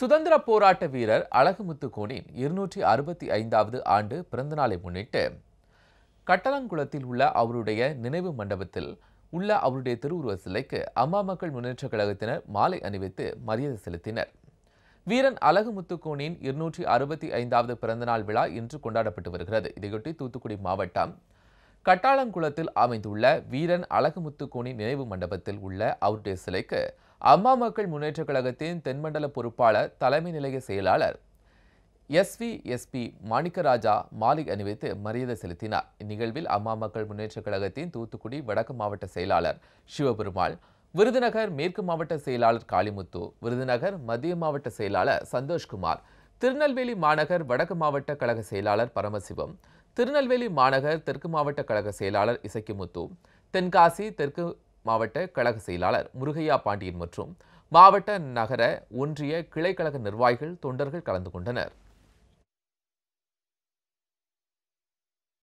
சுதந்திர போராட்ட வீரர் அழகுமுத்து கோனின் இருநூற்றி அறுபத்தி ஐந்தாவது ஆண்டு பிறந்தநாளை முன்னிட்டு கட்டளங்குளத்தில் உள்ள அவருடைய நினைவு மண்டபத்தில் உள்ள அவருடைய திருவுருவ சிலைக்கு அம்மா மக்கள் முன்னேற்ற கழகத்தினர் மாலை அணிவித்து மரியாதை செலுத்தினர் வீரன் அழகுமுத்து கோனின் இருநூற்றி அறுபத்தி ஐந்தாவது பிறந்தநாள் விழா இன்று கொண்டாடப்பட்டு வருகிறது இதையொட்டி தூத்துக்குடி மாவட்டம் கட்டாளங்குளத்தில் அமைந்துள்ள வீரன் அழகுமுத்துக்கோணி நினைவு மண்டபத்தில் உள்ள அவருடைய சிலைக்கு அம்மா மக்கள் முன்னேற்றக் கழகத்தின் தென்மண்டல பொறுப்பாளர் தலைமை நிலைய செயலாளர் S S SP Manikkaraja Malik அணிவித்து மரியாதை செலுத்தினார் இந்நிகழ்வில் அம்மா மக்கள் முன்னேற்றக் கழகத்தின் தூத்துக்குடி வடக்கு மாவட்ட செயலாளர் சிவபெருமாள் விருதுநகர் மேற்கு மாவட்ட செயலாளர் காளிமுத்து விருதுநகர் மத்திய மாவட்ட செயலாளர் சந்தோஷ்குமார் திருநெல்வேலி மாநகர் வடக்கு மாவட்ட கழக செயலாளர் பரமசிவம் திருநெல்வேலி மாநகர் தெற்கு மாவட்ட கழக செயலாளர் இசக்கி முத்து தென்காசி தெற்கு மாவட்ட கழக செயலாளர் முருகையா பாண்டியன் மற்றும் மாவட்ட நகர ஒன்றிய கிளை கழக நிர்வாகிகள் தொண்டர்கள் கலந்து கொண்டனர்